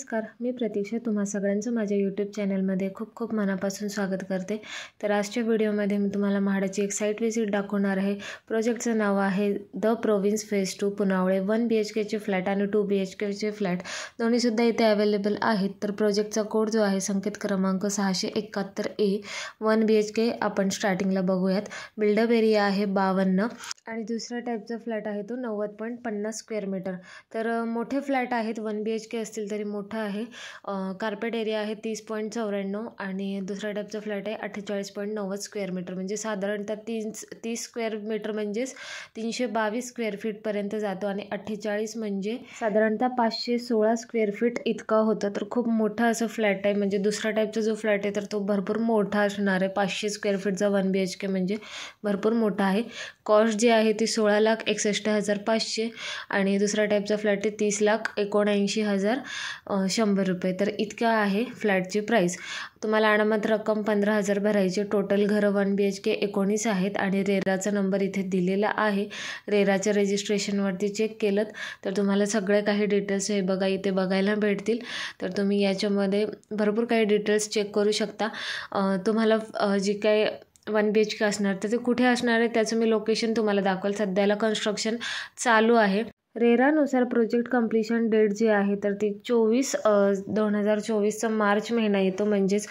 नमस्कार मी प्रतीक्षा तुम्हा सगळ्यांचं माझ्या यूट्यूब चॅनलमध्ये खूप खूप मनापासून स्वागत करते तर आजच्या व्हिडिओमध्ये मी तुम्हाला म्हाडाची एक साईट व्हिजिट दाखवणार आहे प्रोजेक्टचं नाव आहे the province phase two Punawale one B H केचे फ्लॅट आणि टू बी एच केचे फ्लॅट दोन्हीसुद्धा इथे अवेलेबल आहेत तर प्रोजेक्टचा कोड जो आहे संकेत क्रमांक सहाशे एकाहत्तर ए वन बी एच के आपण स्टार्टिंगला बघूयात बिल्डअप एरिया आहे बावन्न आणि दुसरा टाईपचा फ्लॅट आहे तो नव्वद पॉईंट पन्नास स्क्वेअर मीटर तर मोठे फ्लॅट आहेत वन बी एच के असतील तरी मोठा आहे कार्पेट एरिया आहे तीस पॉईंट चौऱ्याण्णव आणि दुसऱ्या टाईपचा फ्लॅट आहे अठ्ठेचाळीस पॉईंट नव्वद स्क्वेअर मीटर म्हणजे साधारणतः तीन तीस स्क्वेअर मीटर म्हणजेच तीनशे बावीस स्क्वेअर फीटपर्यंत जातो आणि अठ्ठेचाळीस म्हणजे साधारणतः पाचशे सोळा स्क्वेअर फीट इतका होता तर खूप मोठा असं फ्लॅट आहे म्हणजे दुसरा टाईपचा जो फ्लॅट आहे तर तो भरपूर मोठा असणार आहे पाचशे स्क्वेअर फीटचा वन बी एच के म्हणजे भरपूर मोठा आहे कॉस्ट जे आहे आहे ती सोळा लाख एकसष्ट हजार पाचशे आणि दुसऱ्या टाईपचा फ्लॅट आहे तीस लाख एकोणऐंशी हजार शंभर रुपये तर इतक्या आहे फ्लॅटची प्राईस तुम्हाला अनामत रक्कम पंधरा हजार भरायची टोटल घरं वन बी एच के एकोणीस आहेत आणि रेराचा नंबर इथे दिलेला आहे रेराच्या रजिस्ट्रेशनवरती चेक केलं तर तुम्हाला सगळे काही डिटेल्स हे बघा इथे बघायला भेटतील तर तुम्ही याच्यामध्ये भरपूर काही डिटेल्स चेक करू शकता तुम्हाला जी काही वन बी एच के असणार तर ते कुठे असणार आहे त्याचं मी लोकेशन तुम्हाला दाखवेल सध्याला कन्स्ट्रक्शन चालू आहे रेरानुसार प्रोजेक्ट कम्प्लिशन डेट जी आहे तर ती चोवीस दोन हजार चोवीसचा मार्च महिना येतो म्हणजेच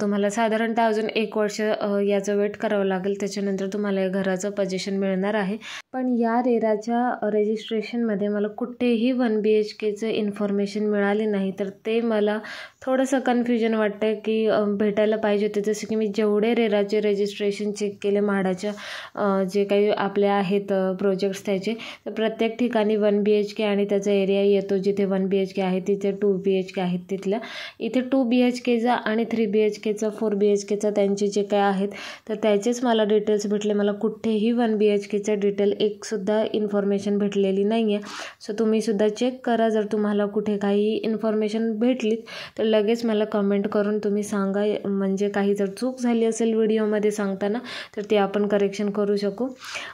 तुम्हाला साधारणतः अजून एक वर्ष याचं वेट करावं लागेल त्याच्यानंतर तुम्हाला या घराचं पजेशन मिळणार आहे पण या रेराच्या रजिस्ट्रेशनमध्ये मला कुठेही वन बी एच केचं इन्फॉर्मेशन मिळाली नाही तर ते मला थोडंसं कन्फ्युजन वाटतं की भेटायला पाहिजे होते जसं की मी जेवढे रेराचे रजिस्ट्रेशन चेक केले म्हाडाच्या जे काही आपल्या आहेत प्रोजेक्ट्स त्याचे तर प्रत्येक ठिकाणी वन बी एच के आणि त्याचा एरिया येतो जिथे वन बी एच के आहे तिथे टू बी एच के आहेत तिथल्या इथे टू बी एच केचा आणि थ्री बी एच केचा फोर बी एच केचा त्यांचे जे काय आहेत तर त्याचेच मला डिटेल्स भेटले मला कुठेही वन बी एच केचं डिटेल एकसुद्धा इन्फॉर्मेशन भेटलेली नाही आहे सो तुम्हीसुद्धा चेक करा जर तुम्हाला कुठे काही इन्फॉर्मेशन भेटली तर लगेच मला कमेंट करून तुम्ही सांगा म्हणजे काही जर चूक झाली असेल व्हिडिओमध्ये सांगताना तर ते आपण करेक्शन करू शकू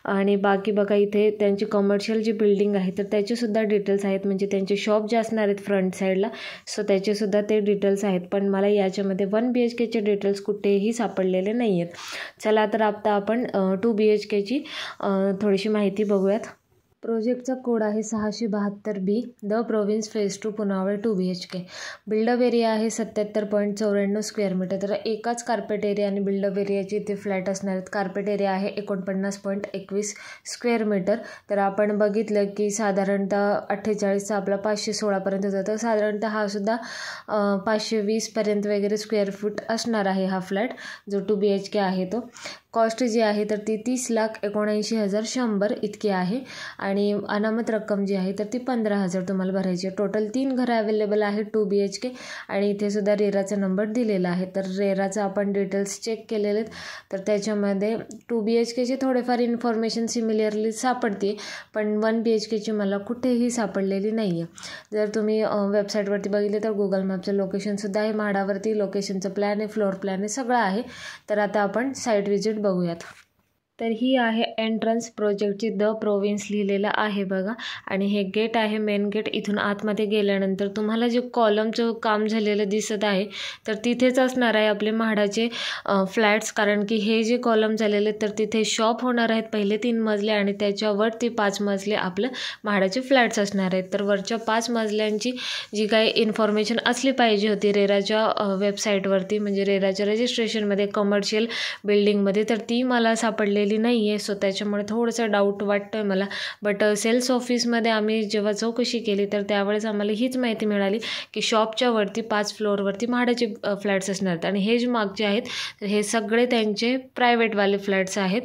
आणि बाकी बघा इथे त्यांची कमर्शियल जी बिल्डिंग आहे आहे तर त्याचेसुद्धा डिटेल्स आहेत म्हणजे त्यांचे शॉप जे असणार आहेत फ्रंट साईडला सो त्याचेसुद्धा ते डिटेल्स आहेत पण मला याच्यामध्ये वन बी एच केचे डिटेल्स कुठेही सापडलेले नाही आहेत चला तर आता आपण टू बी एच केची थोडीशी माहिती बघूयात प्रोजेक्टचा कोड आहे सहाशे बहात्तर B the province phase two Punawale two B H K build up area आहे सत्याहत्तर पॉईंट चौऱ्याण्णव स्क्वेअर मीटर तर एकाच कार्पेट एरिया आणि बिल्डअप एरियाचे इथे फ्लॅट असणार आहेत कार्पेट एरिया आहे एकोणपन्नास पॉईंट एकवीस स्क्वेअर मीटर तर आपण बघितलं की साधारणतः अठ्ठेचाळीसचा आपला पाचशे सोळापर्यंत जातो तर साधारणतः हा सुद्धा पाचशे वीसपर्यंत वगैरे स्क्वेअर फूट असणार आहे हा फ्लॅट जो टू बी एच के आहे तो कॉस्ट जी आहे तर ती तीस लाख एकोणऐंशी हजार शंभर इतकी आहे आणि अनामत रक्कम जी आहे तर ती पंधरा हजार तुम्हाला भरायची आहे टोटल तीन घरं अवेलेबल आहेत टू बी एच के आणि इथेसुद्धा रेराचा नंबर दिलेला आहे तर रेराचा आपण डिटेल्स चेक केलेले आहेत तर त्याच्यामध्ये टू बी एच केची थोडेफार इन्फॉर्मेशन सिमिलरली सापडते पण वन बी एच केची मला कुठेही सापडलेली नाही आहे जर तुम्ही वेबसाईटवरती बघितले तर गुगल मॅपचं लोकेशनसुद्धा आहे म्हाडावरती लोकेशनचं प्लॅन आहे फ्लोअर प्लॅन आहे सगळं आहे तर आता आपण साईट विजिट बघूयात तर ही आहे एंट्रन्स प्रोजेक्टची द प्रोविन्स लिहिलेलं आहे बघा आणि हे गेट आहे मेन गेट इथून आतमध्ये गेल्यानंतर तुम्हाला जे कॉलमचं काम झालेलं दिसत आहे तर तिथेच असणार आहे आपले म्हाडाचे फ्लॅट्स कारण की हे जे कॉलम झालेले तर तिथे शॉप होणार आहेत पहिले तीन मजले आणि त्याच्यावरती पाच मजले आपलं म्हाडाचे फ्लॅट्स असणार आहेत तर वरच्या पाच मजल्यांची जी काही इन्फॉर्मेशन असली पाहिजे होती रेराच्या वेबसाईटवरती म्हणजे रेराच्या रजिस्ट्रेशनमध्ये कमर्शियल बिल्डिंगमध्ये तर ती मला सापडलेली केलेली नाही आहे सो त्याच्यामुळे थोडंसं डाऊट वाटतो आहे मला बट सेल्स ऑफिसमध्ये आम्ही जेव्हा चौकशी केली तर त्यावेळेस आम्हाला हीच माहिती मिळाली की शॉपच्या वरती पाच फ्लोअरवरती म्हाडाचे फ्लॅट्स असणार आणि हे जे मागचे आहेत तर हे सगळे त्यांचे प्रायव्हेटवाले फ्लॅट्स आहेत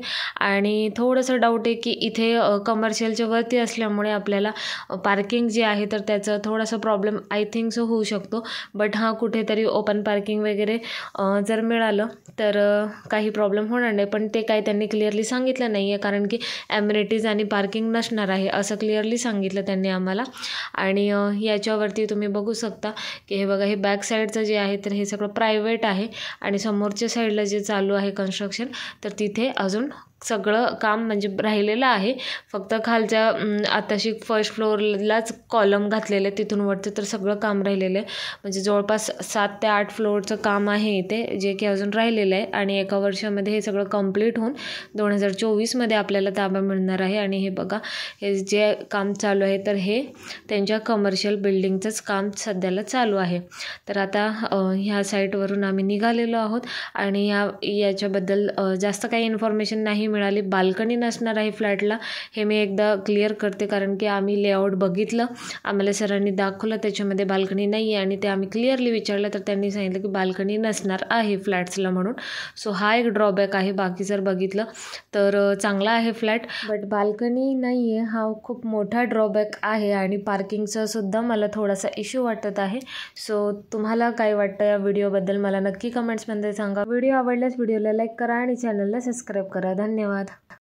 आणि थोडंसं डाऊट आहे की इथे कमर्शियलच्या वरती असल्यामुळे आपल्याला पार्किंग जे आहे तर त्याचं थोडासा प्रॉब्लेम आय थिंक सो होऊ शकतो बट हां कुठेतरी ओपन पार्किंग वगैरे जर मिळालं तर काही प्रॉब्लेम होणार नाही पण ते काय त्यांनी क्लिअर क्लिअरली सांगितलं नाही आहे कारण की ॲम्युनिटीज आणि पार्किंग नसणार आहे असं क्लिअरली सांगितलं त्यांनी आम्हाला आणि याच्यावरती तुम्ही बघू शकता की हे बघा हे बॅक साईडचं जे आहे तर हे सगळं प्रायव्हेट आहे आणि समोरच्या साईडला जे चालू आहे कन्स्ट्रक्शन तर तिथे अजून सगळं काम म्हणजे राहिलेलं आहे फक्त खालच्या आताशी फर्स्ट फ्लोअरलाच कॉलम घातलेले तिथून वरचं तर सगळं काम राहिलेलं आहे म्हणजे जवळपास सात ते आठ फ्लोअरचं काम आहे इथे जे की अजून राहिलेलं आहे आणि एका वर्षामध्ये हे सगळं कम्प्लीट होऊन दोन हजार चोवीसमध्ये आपल्याला ताबा मिळणार आहे आणि हे बघा हे जे काम चालू आहे तर हे त्यांच्या कमर्शियल बिल्डिंगचंच काम सध्याला चालू आहे तर आता ह्या साईटवरून आम्ही निघालेलो आहोत आणि या याच्याबद्दल जास्त काही इन्फॉर्मेशन नाही मिळाली बाल्कनी नसणार आहे फ्लॅटला हे मी एकदा क्लिअर करते कारण की आम्ही लेआउट बघितलं आम्हाला सरांनी दाखवलं त्याच्यामध्ये बाल्कनी नाही आहे आणि ते आम्ही क्लिअरली विचारलं तर त्यांनी सांगितलं की बाल्कनी नसणार आहे फ्लॅट्सला म्हणून सो हा एक ड्रॉबॅक आहे बाकी जर बघितलं तर चांगला आहे फ्लॅट बट बाल्कनी नाही आहे हा खूप मोठा ड्रॉबॅक आहे आणि पार्किंगचा सुद्धा मला थोडासा इश्यू वाटत आहे सो तुम्हाला काय वाटतं या व्हिडिओबद्दल मला नक्की कमेंट्समध्ये सांगा व्हिडिओ आवडल्यास व्हिडिओला लाईक करा आणि चॅनलला सबस्क्राईब करा धन्यवाद धन्यवाद